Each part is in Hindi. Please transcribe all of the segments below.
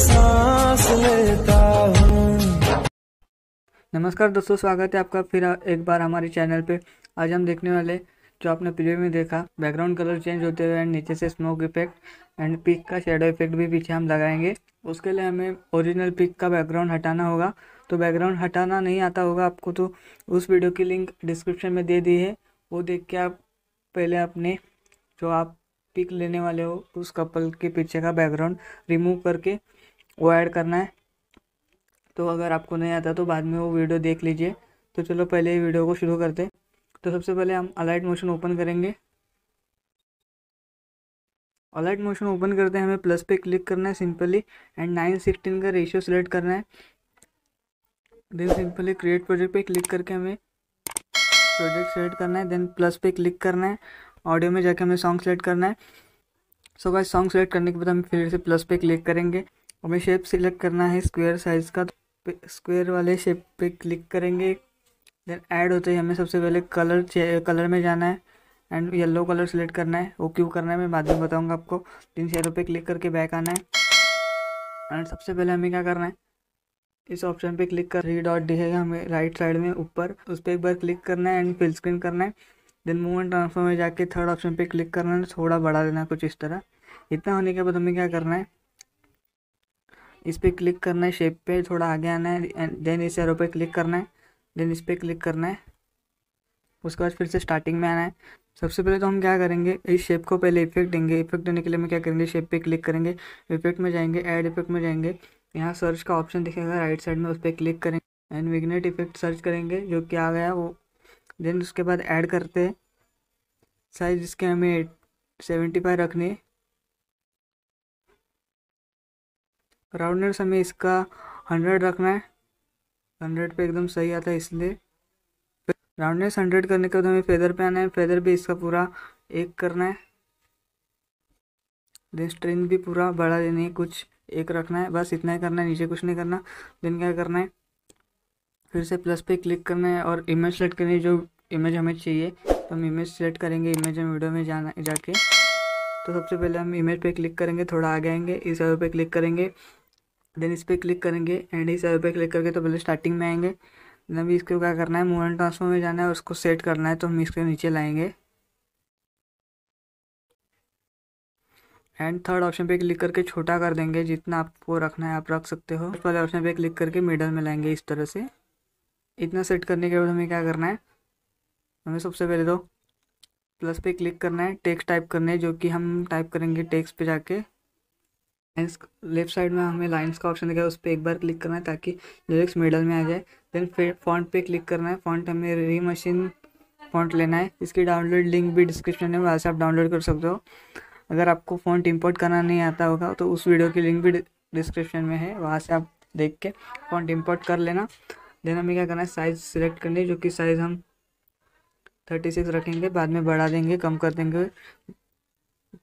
सांस लेता हूँ नमस्कार दोस्तों स्वागत है आपका फिर एक बार हमारे चैनल पे आज हम देखने वाले जो आपने प्रीव्यू में देखा बैकग्राउंड कलर चेंज होते हुए एंड नीचे से स्मोक इफेक्ट एंड पिक का शेडो इफेक्ट भी पीछे हम लगाएंगे उसके लिए हमें ओरिजिनल पिक का बैकग्राउंड हटाना होगा तो बैकग्राउंड हटाना नहीं आता होगा आपको तो उस वीडियो की लिंक डिस्क्रिप्शन में दे दी है वो देख के आप पहले अपने जो आप पिक लेने वाले हो उस कपल के पीछे का बैकग्राउंड रिमूव करके वो ऐड करना है तो अगर आपको नहीं आता तो बाद में वो वीडियो देख लीजिए तो चलो पहले वीडियो को शुरू करते तो सबसे पहले हम अलाइट मोशन ओपन करेंगे अलाइट मोशन ओपन करते हैं हमें प्लस पे क्लिक करना है सिंपली एंड नाइन सिक्सटीन का रेशियो सिलेक्ट करना है देन सिंपली क्रिएट प्रोजेक्ट पे क्लिक करके हमें प्रोजेक्ट सेलेक्ट करना है देन प्लस पे क्लिक करना है ऑडियो में जाके हमें सॉन्ग सेलेक्ट करना है सो गाइस सॉन्ग सेलेक्ट करने के बाद हम फिर से प्लस पे क्लिक करेंगे हमें शेप सिलेक्ट करना है स्क्वायर साइज़ का स्क्वायर तो वाले शेप पे क्लिक करेंगे देन ऐड होते ही हमें सबसे पहले कलर कलर में जाना है एंड येलो कलर सेलेक्ट करना है वो क्यों करना है मैं बाद में बताऊंगा आपको तीन शेयरों पे क्लिक करके बैक आना है एंड सबसे पहले हमें क्या करना है इस ऑप्शन पे क्लिक कर थ्री डॉट दिखेगा हमें राइट साइड में ऊपर उस पर एक बार क्लिक करना है एंड फिल स्क्रीन करना है देन मूव एंड ट्रांसफॉर्म में जाके थर्ड ऑप्शन पे क्लिक करना है थोड़ा बढ़ा देना कुछ इस तरह इतना होने के बाद हमें क्या करना है इस पर क्लिक करना है शेप पे थोड़ा आगे आना है एंड देन इस एरो पे क्लिक करना है देन इस पर क्लिक करना है उसके बाद फिर से स्टार्टिंग में आना है सबसे पहले तो हम क्या करेंगे इस शेप को पहले इफेक्ट देंगे इफेक्ट देने के लिए हम क्या करेंगे शेप पे क्लिक करेंगे इफेक्ट में जाएंगे ऐड इफेक्ट में जाएंगे यहाँ सर्च का ऑप्शन दिखेगा राइट साइड में उस पर क्लिक करेंगे एंड विग्नेट इफेक्ट सर्च करेंगे जो कि आ गया वो देन उसके बाद ऐड करते हैं साइज इसके हमें सेवेंटी फाइव रखनी है राउंडनेस हमें इसका हंड्रेड रखना है हंड्रेड पे एकदम सही आता है इसलिए राउंडनेस हंड्रेड करने के बाद हमें फेदर पे आना है फेदर भी इसका पूरा एक करना है देन स्ट्रिंग भी पूरा बड़ा देनी है कुछ एक रखना है बस इतना ही करना है नीचे कुछ नहीं करना देन क्या करना है फिर से प्लस पे क्लिक करना है और इमेज सेलेक्ट करनी है जो इमेज हमें चाहिए तो हम इमेज सेलेक्ट करेंगे इमेज हम वीडियो में जाना जाके तो सबसे पहले हम इमेज पे क्लिक करेंगे थोड़ा आगे आएंगे इस पे क्लिक करेंगे देन इस पर क्लिक करेंगे एंड इस पर क्लिक करके तो पहले स्टार्टिंग में आएंगे देन अभी इसको क्या करना है मूवमेंट ट्रांसफॉर्म में जाना है और उसको सेट करना है तो हम इसके नीचे लाएंगे एंड थर्ड ऑप्शन पे क्लिक करके छोटा कर देंगे जितना आपको रखना है आप रख सकते हो उस वाले ऑप्शन पे क्लिक करके मिडल में लाएंगे इस तरह से इतना सेट करने के बाद हमें क्या करना है हमें सबसे पहले तो प्लस पे क्लिक करना है टेक्स्ट टाइप करना है जो कि हम टाइप करेंगे टेक्स्ट पे जाके लेफ्ट साइड में हमें लाइन्स का ऑप्शन दिखा है उस पर एक बार क्लिक करना है ताकि लिरिक्स मिडल में आ जाए देन फिर फॉन्ट पे क्लिक करना है फॉन्ट हमें री मशीन फॉन्ट लेना है इसकी डाउनलोड लिंक भी डिस्क्रिप्शन में वहाँ से आप डाउनलोड कर सकते हो अगर आपको फॉन्ट इंपोर्ट करना नहीं आता होगा तो उस वीडियो की लिंक भी डिस्क्रिप्शन में है वहाँ से आप देख के फॉन्ट इंपोर्ट कर लेना देन हमें क्या करना है साइज़ सिलेक्ट करनी है जो कि साइज़ हम थर्टी सिक्स रखेंगे बाद में बढ़ा देंगे कम कर देंगे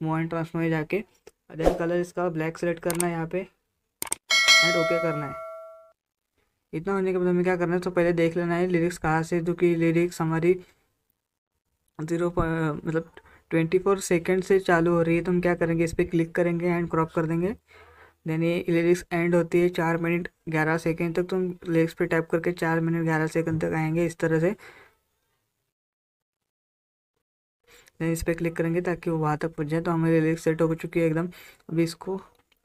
मोइन ट्रांसफॉर्म में जाके देन कलर इसका ब्लैक सेलेक्ट करना है यहाँ पे एंड ओके करना है इतना होने के बाद हमें क्या करना है तो पहले देख लेना है लिरिक्स कहाँ से जो कि लिरिक्स हमारी ज़ीरो मतलब ट्वेंटी फोर सेकेंड से चालू हो रही है तो हम क्या करेंगे इस पर क्लिक करेंगे एंड क्रॉप कर देंगे देन ये लिरिक्स एंड होती है चार मिनट ग्यारह सेकेंड तक तो हम लिरिक्स पे टाइप करके चार मिनट ग्यारह सेकेंड तक आएंगे इस तरह से देन इस पर क्लिक करेंगे ताकि वो वहाँ तक पहुँच जाए तो हमारी लिरिक्स सेट हो चुकी है एकदम अभी इसको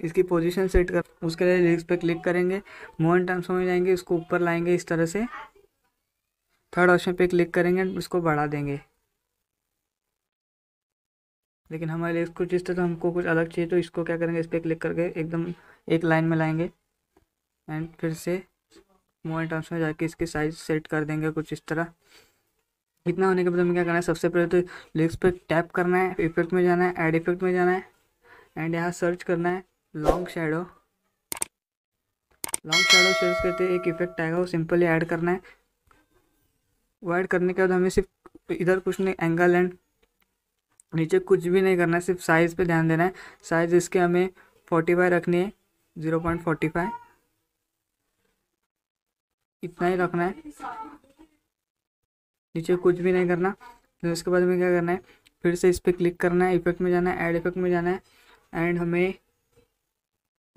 इसकी पोजीशन सेट कर उसके लिए लिरिक्स पे क्लिक करेंगे एंड टर्म्स में जाएंगे इसको ऊपर लाएंगे इस तरह से थर्ड ऑप्शन पे क्लिक करेंगे इसको बढ़ा देंगे लेकिन हमारे लिए कुछ इस तरह हमको कुछ अलग चाहिए तो इसको क्या करेंगे इस पर क्लिक करके एकदम एक लाइन में लाएंगे एंड फिर से एंड टाइम्स में जाके इसकी साइज सेट कर देंगे कुछ इस तरह इतना होने के बाद हमें क्या करना है सबसे पहले तो लिरिक्स पे टैप करना है इफेक्ट में जाना है एड इफेक्ट में जाना है एंड यहाँ सर्च करना है long shadow long shadow search करते एक इफेक्ट आएगा वो सिंपली ऐड करना है वो ऐड करने के बाद हमें सिर्फ इधर कुछ नहीं एंगल एंड नीचे कुछ भी नहीं करना है सिर्फ साइज़ पे ध्यान देना है साइज़ इसके हमें फोर्टी फाइव रखनी है ज़ीरो पॉइंट फोर्टी फाइव इतना ही रखना है नीचे कुछ भी नहीं करना तो इसके बाद हमें क्या करना है फिर से इस पर क्लिक करना है इफेक्ट में जाना है ऐड इफेक्ट में जाना है एंड हमें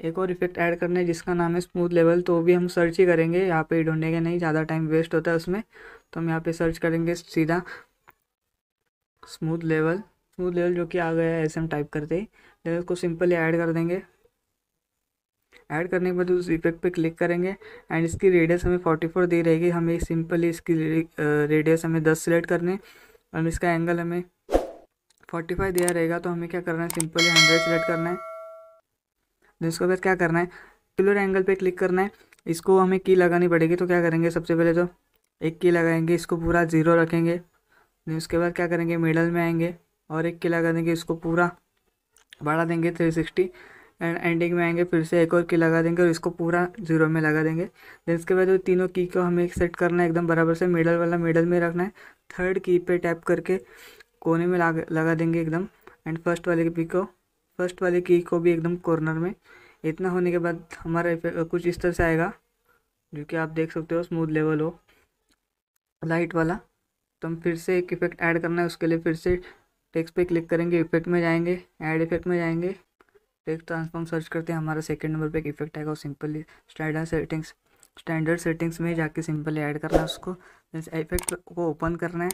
एक और इफेक्ट ऐड करना है जिसका नाम है स्मूथ लेवल तो भी हम सर्च ही करेंगे यहाँ पे ढूंढेंगे नहीं ज़्यादा टाइम वेस्ट होता है उसमें तो हम यहाँ पे सर्च करेंगे सीधा स्मूथ लेवल स्मूथ लेवल जो कि आ गया है ऐसे हम टाइप करते ही लेवल को सिंपली ऐड कर देंगे ऐड करने के बाद उस इफेक्ट पे क्लिक करेंगे एंड इसकी रेडियस हमें 44 दी रहेगी हमें सिंपली इसकी रेडियस हमें 10 सेलेक्ट करने और इसका एंगल हमें 45 दिया रहेगा तो हमें क्या करना है सिंपली 100 सेलेक्ट करना है उसके इसके बाद क्या करना है पिलर एंगल पे क्लिक करना है इसको हमें की लगानी पड़ेगी तो क्या करेंगे सबसे पहले तो एक की लगाएंगे इसको पूरा ज़ीरो रखेंगे देन उसके बाद क्या करेंगे मिडल में आएंगे और एक की लगा देंगे इसको पूरा बढ़ा देंगे थ्री सिक्सटी एंड एंडिंग में आएंगे फिर से एक और की लगा देंगे और इसको पूरा जीरो में लगा देंगे देन इसके बाद वो तीनों की को हमें सेट करना है एकदम बराबर से मिडल वाला मिडल में रखना है थर्ड की पे टैप करके कोने में लगा लगा देंगे एकदम एंड फर्स्ट वाले की को फर्स्ट वाले की को भी एकदम कॉर्नर में इतना होने के बाद हमारा कुछ इस तरह से आएगा जो कि आप देख सकते हो स्मूथ लेवल हो लाइट वाला तो हम फिर से एक इफेक्ट ऐड करना है उसके लिए फिर से टेक्स्ट पे क्लिक करेंगे इफेक्ट में जाएंगे ऐड इफेक्ट में जाएंगे टेक ट्रांसफॉर्म सर्च करते हैं हमारा सेकंड नंबर पे एक इफेक्ट आएगा simply standard settings standard settings में जाके सिंपली ऐड करना है उसको इफेक्ट को ओपन करना है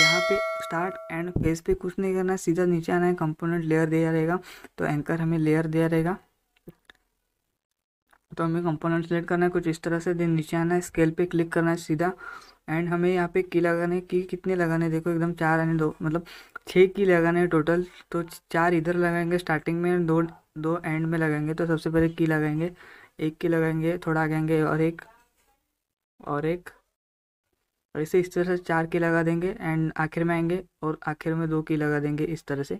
यहाँ पे स्टार्ट एंड फेस पे कुछ नहीं करना है सीधा नीचे आना है कंपोनेंट लेयर दिया रहेगा तो एंकर हमें लेयर दिया रहेगा तो हमें कंपोनेंट सेलेक्ट करना है कुछ इस तरह से दिन नीचे आना है स्केल पे क्लिक करना है सीधा एंड हमें यहाँ पे की लगाने की कितने लगाने देखो एकदम चार यानी दो मतलब छः की लगाने टोटल तो चार इधर लगाएंगे स्टार्टिंग में दो दो एंड में लगाएंगे तो सबसे पहले की लगाएंगे एक की लगाएंगे थोड़ा आगे और एक और एक और इसे इस तरह से चार की लगा देंगे एंड आखिर में आएंगे और आखिर में दो की लगा देंगे इस तरह से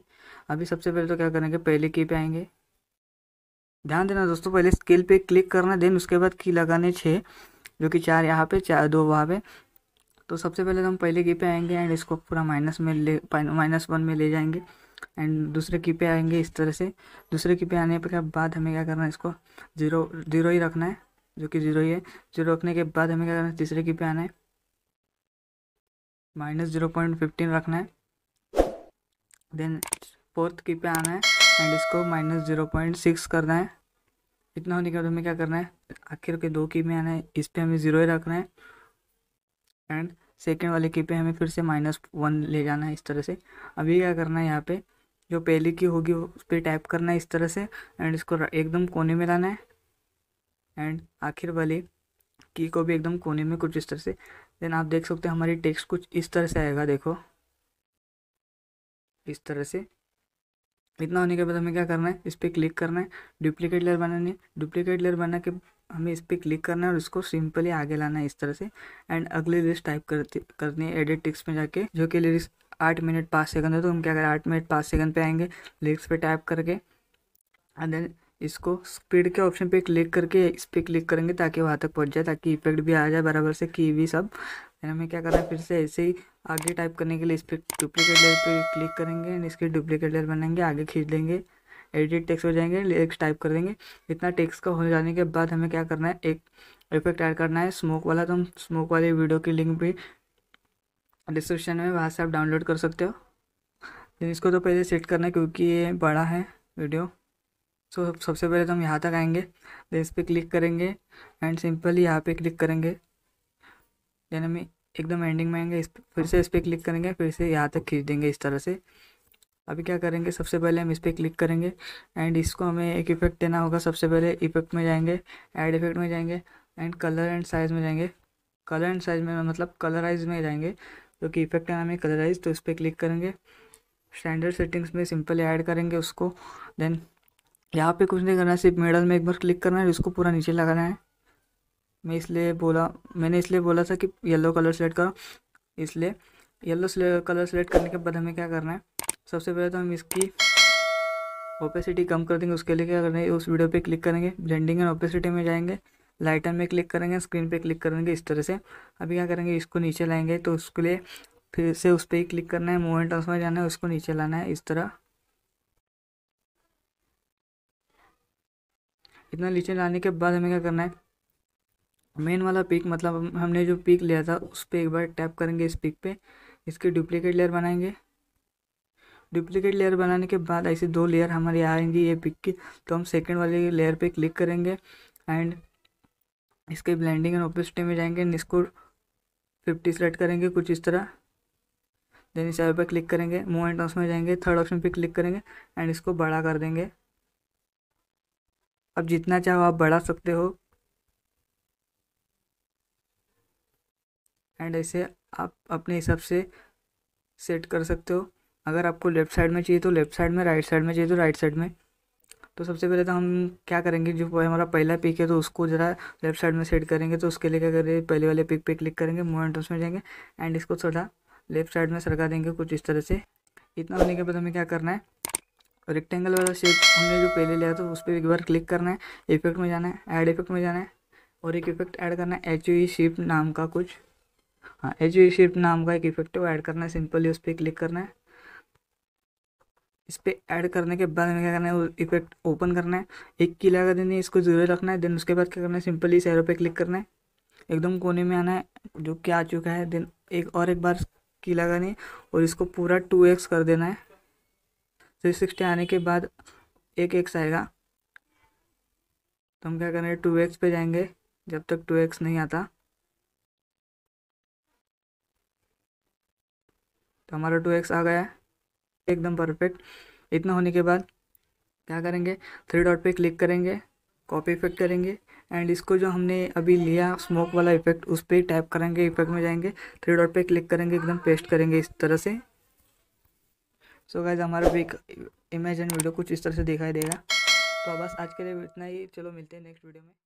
अभी सबसे पहले तो क्या करेंगे पहले की पे आएंगे ध्यान देना दोस्तों पहले स्केल पे क्लिक करना देन उसके बाद की लगाने छः जो कि चार यहाँ पे चार दो वहाँ पे तो सबसे पहले तो हम पहले की पे आएंगे एंड इसको पूरा माइनस में ले माइनस वन में ले जाएंगे एंड दूसरे की पे आएंगे इस तरह से दूसरे की पे आने के बाद हमें क्या करना है इसको जीरो जीरो ही रखना है जो कि जीरो ही है जीरो रखने के बाद हमें क्या करना है तीसरे की पे आना है माइनस जीरो पॉइंट फिफ्टीन रखना है देन फोर्थ की पे आना है एंड इसको माइनस जीरो पॉइंट सिक्स करना है इतना होने के बाद हमें क्या करना है आखिर के दो की पे आना है इस पर हमें ज़ीरो ही रखना है एंड सेकेंड वाले की पे हमें फिर से माइनस वन ले जाना है इस तरह से अभी क्या करना है यहाँ पे जो पहले की होगी उस पर टाइप करना है इस तरह से एंड इसको एकदम कोने में लाना है एंड आखिर वाले की को भी एकदम कोने में कुछ इस तरह से देन आप देख सकते हैं हमारी टेक्स्ट कुछ इस तरह से आएगा देखो इस तरह से इतना होने के बाद हमें क्या करना है इस पर क्लिक करना है डुप्लीकेट लेयर बनानी है डुप्लीकेट लेयर बना के हमें इस पर क्लिक करना है और इसको सिंपली आगे लाना है इस तरह से एंड अगली लिस्ट टाइप करती करनी है एडिट टिक्स में जाके जो कि लिरिक्स आठ मिनट पाँच सेकंड है तो हम क्या करें आठ मिनट पाँच सेकंड पे आएंगे लिरिक्स पे टाइप करके एंड देन इसको स्पीड के ऑप्शन पे क्लिक करके इस पर क्लिक करेंगे ताकि वहाँ तक पहुँच जाए ताकि इफेक्ट भी आ जाए बराबर से की भी सब एंड हमें क्या करना है फिर से ऐसे ही आगे टाइप करने के लिए इस पर डुप्लीकेट लेयर पर क्लिक करेंगे एंड इसकी डुप्लीकेट लेयर बनाएंगे आगे खींच लेंगे एडिट टेक्स हो जाएंगे लिरिक्स टाइप कर देंगे इतना टेक्स का हो जाने के बाद हमें क्या करना है एक इफेक्ट ऐड करना है स्मोक वाला तो हम स्मोक वाले वीडियो की लिंक भी डिस्क्रिप्शन में वहाँ से आप डाउनलोड कर सकते हो तो इसको तो पहले सेट करना है क्योंकि ये बड़ा है वीडियो सो सबसे पहले तो हम यहाँ तक आएंगे देन तो इस पर क्लिक करेंगे एंड सिंपली यहाँ पे क्लिक करेंगे देन हम एकदम एंडिंग में आएंगे इस फिर से इस पर क्लिक करेंगे फिर से यहाँ तक खींच देंगे इस तरह से अभी क्या करेंगे सबसे पहले हम इस पर क्लिक करेंगे एंड इसको हमें एक इफेक्ट देना होगा सबसे पहले इफेक्ट में जाएंगे एड इफेक्ट में जाएंगे एंड कलर एंड साइज़ में जाएंगे कलर एंड साइज़ में मतलब कलराइज में जाएंगे क्योंकि तो इफेक्ट है हमें कलराइज तो इस पर क्लिक करेंगे स्टैंडर्ड सेटिंग्स में सिंपली ऐड करेंगे उसको देन यहाँ पे कुछ नहीं करना है सिर्फ मेडल में एक बार क्लिक करना है इसको पूरा नीचे लगाना है मैं इसलिए बोला मैंने इसलिए बोला था कि येलो कलर सेलेक्ट करो इसलिए येलो कलर सेलेक्ट करने के बाद हमें क्या करना है सबसे पहले तो हम इसकी ओपेसिटी कम कर देंगे उसके लिए क्या करेंगे उस वीडियो पे क्लिक करेंगे ब्लेंडिंग एंड ओपेसिटी में जाएंगे लाइटन में क्लिक करेंगे स्क्रीन पे क्लिक करेंगे इस तरह से अभी क्या करेंगे इसको नीचे लाएंगे तो उसके लिए फिर से उस पर ही क्लिक करना है ऑफ में जाना है उसको नीचे लाना है इस तरह इतना नीचे लाने के बाद हमें क्या करना है मेन वाला पिक मतलब हमने जो पिक लिया था उस पर एक बार टैप करेंगे इस पिक पे इसकी डुप्लीकेट लेयर बनाएंगे डुप्लीकेट लेयर बनाने के बाद ऐसे दो लेयर हमारी आएंगी ये पिक की तो हम सेकेंड वाली लेयर पर क्लिक करेंगे एंड इसके ब्लेंडिंग एंड ओपेसिटी में जाएंगे एंड इसको फिफ्टी सेलेक्ट करेंगे कुछ इस तरह देन इस पर क्लिक करेंगे मूव एंड ऑप्शन में जाएंगे थर्ड ऑप्शन पे क्लिक करेंगे एंड इसको बड़ा कर देंगे अब जितना चाहो आप बढ़ा सकते हो एंड ऐसे आप अपने हिसाब से सेट कर सकते हो अगर आपको लेफ़्ट साइड में चाहिए तो लेफ़्ट साइड में राइट साइड में चाहिए तो राइट साइड में तो सबसे पहले तो हम क्या करेंगे जो हमारा पहला पिक है तो उसको ज़रा लेफ़्ट साइड में सेट करेंगे तो उसके लिए क्या करें पहले वाले पिक पे क्लिक करेंगे मोमेंट उसमें जाएंगे एंड इसको थोड़ा लेफ़्ट साइड में सरका देंगे कुछ इस तरह से इतना होने के बाद हमें क्या करना है रेक्टेंगल वाला शेप हमने जो पहले लिया था तो उस पर एक बार क्लिक करना है इफेक्ट में जाना है ऐड इफेक्ट में जाना है और एक इफेक्ट ऐड करना है एच यू शेप नाम का कुछ हाँ एच यू शेप नाम का एक इफेक्ट है वो ऐड करना है सिंपली उस पर क्लिक करना है इस पर ऐड करने के बाद हमें क्या करना है इफेक्ट ओपन करना है एक की लगा देनी है इसको जीरो रखना है देन उसके बाद क्या करना है सिंपली इस एरो पे क्लिक करना है एकदम कोने में आना है जो कि आ चुका है देन एक और एक बार की लगानी नहीं और इसको पूरा टू एक्स कर देना है थ्री तो सिक्सटी आने के बाद एक एक्स आएगा तो हम क्या करेंगे टू एक्स पे जाएंगे जब तक टू एक्स नहीं आता तो हमारा टू एक्स आ गया है एकदम परफेक्ट इतना होने के बाद क्या करेंगे थ्री डॉट पे क्लिक करेंगे कॉपी इफेक्ट करेंगे एंड इसको जो हमने अभी लिया स्मोक वाला इफेक्ट उस पर टैप करेंगे इफेक्ट में जाएंगे थ्री डॉट पे क्लिक करेंगे एकदम पेस्ट करेंगे इस तरह से सो so गाइज हमारा भी एक इमेज एंड वीडियो कुछ इस तरह से दिखाई देगा तो बस आज के लिए इतना ही चलो मिलते हैं नेक्स्ट वीडियो में